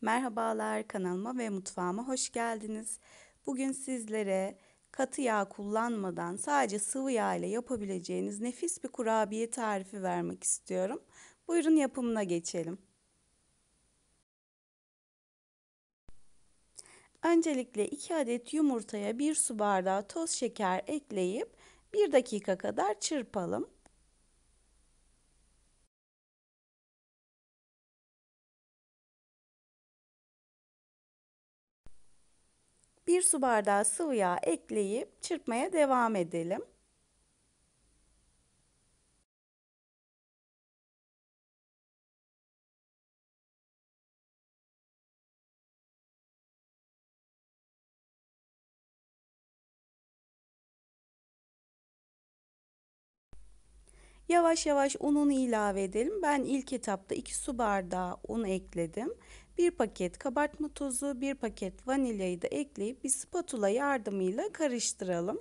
Merhabalar kanalıma ve mutfağıma hoş geldiniz. Bugün sizlere katı yağ kullanmadan sadece sıvı yağ ile yapabileceğiniz nefis bir kurabiye tarifi vermek istiyorum. Buyurun yapımına geçelim. Öncelikle 2 adet yumurtaya 1 su bardağı toz şeker ekleyip 1 dakika kadar çırpalım. 1 su bardağı sıvı yağ ekleyip çırpmaya devam edelim. Yavaş yavaş ununu ilave edelim. Ben ilk etapta 2 su bardağı un ekledim. 1 paket kabartma tozu, 1 paket vanilyayı da ekleyip bir spatula yardımıyla karıştıralım.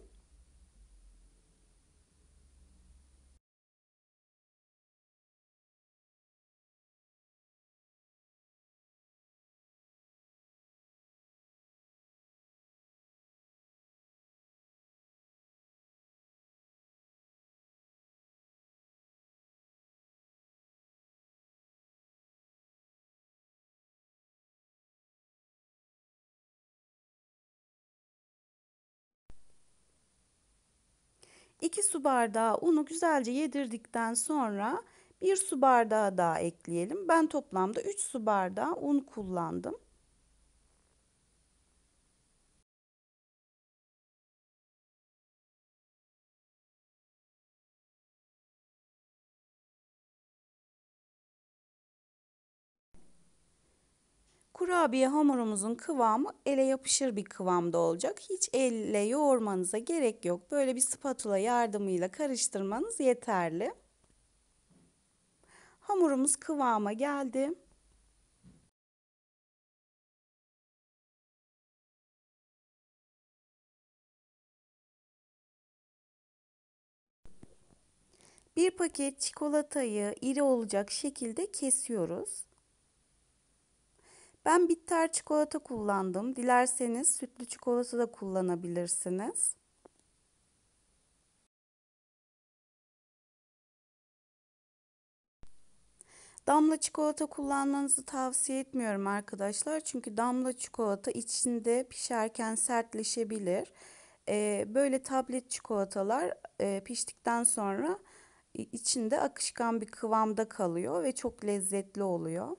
2 su bardağı unu güzelce yedirdikten sonra 1 su bardağı daha ekleyelim. Ben toplamda 3 su bardağı un kullandım. Kurabiye hamurumuzun kıvamı ele yapışır bir kıvamda olacak. Hiç elle yoğurmanıza gerek yok. Böyle bir spatula yardımıyla karıştırmanız yeterli. Hamurumuz kıvama geldi. Bir paket çikolatayı iri olacak şekilde kesiyoruz. Ben bitter çikolata kullandım. Dilerseniz sütlü çikolata da kullanabilirsiniz. Damla çikolata kullanmanızı tavsiye etmiyorum arkadaşlar. Çünkü damla çikolata içinde pişerken sertleşebilir. Ee, böyle tablet çikolatalar e, piştikten sonra içinde akışkan bir kıvamda kalıyor ve çok lezzetli oluyor.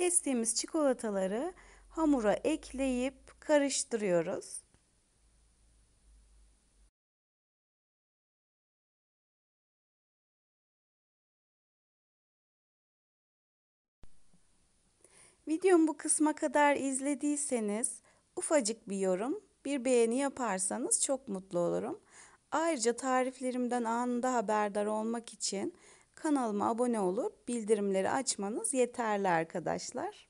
Kestiğimiz çikolataları hamura ekleyip karıştırıyoruz. Videom bu kısma kadar izlediyseniz ufacık bir yorum, bir beğeni yaparsanız çok mutlu olurum. Ayrıca tariflerimden anında haberdar olmak için kanalıma abone olup bildirimleri açmanız yeterli arkadaşlar.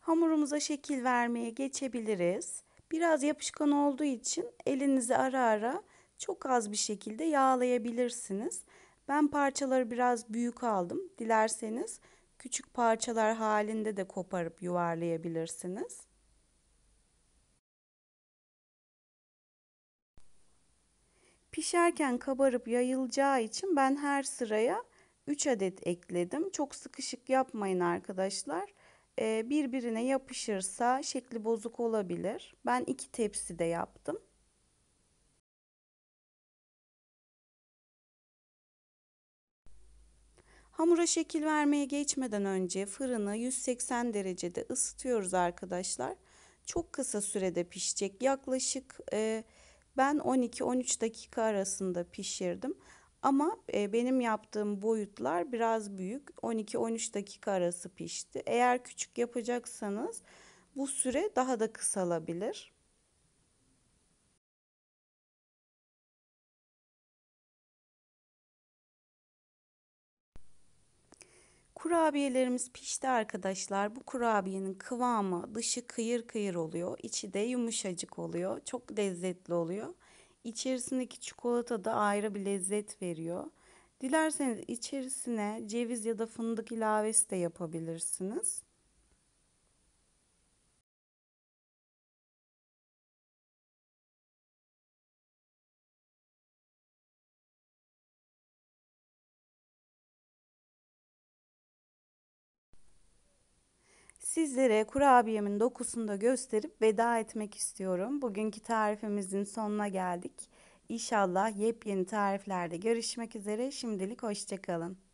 Hamurumuza şekil vermeye geçebiliriz. Biraz yapışkan olduğu için elinizi ara ara çok az bir şekilde yağlayabilirsiniz. Ben parçaları biraz büyük aldım. Dilerseniz küçük parçalar halinde de koparıp yuvarlayabilirsiniz. Pişerken kabarıp yayılacağı için ben her sıraya 3 adet ekledim. Çok sıkışık yapmayın arkadaşlar. Ee, birbirine yapışırsa şekli bozuk olabilir. Ben iki tepsi de yaptım. Hamura şekil vermeye geçmeden önce fırını 180 derecede ısıtıyoruz arkadaşlar. Çok kısa sürede pişecek. Yaklaşık e, ben 12-13 dakika arasında pişirdim. Ama e, benim yaptığım boyutlar biraz büyük. 12-13 dakika arası pişti. Eğer küçük yapacaksanız bu süre daha da kısalabilir. Kurabiyelerimiz pişti arkadaşlar. Bu kurabiyenin kıvamı dışı kıyır kıyır oluyor. içi de yumuşacık oluyor. Çok lezzetli oluyor. İçerisindeki çikolata da ayrı bir lezzet veriyor. Dilerseniz içerisine ceviz ya da fındık ilavesi de yapabilirsiniz. Sizlere kurabiyemin dokusunu da gösterip veda etmek istiyorum. Bugünkü tarifimizin sonuna geldik. İnşallah yepyeni tariflerde görüşmek üzere. Şimdilik hoşçakalın.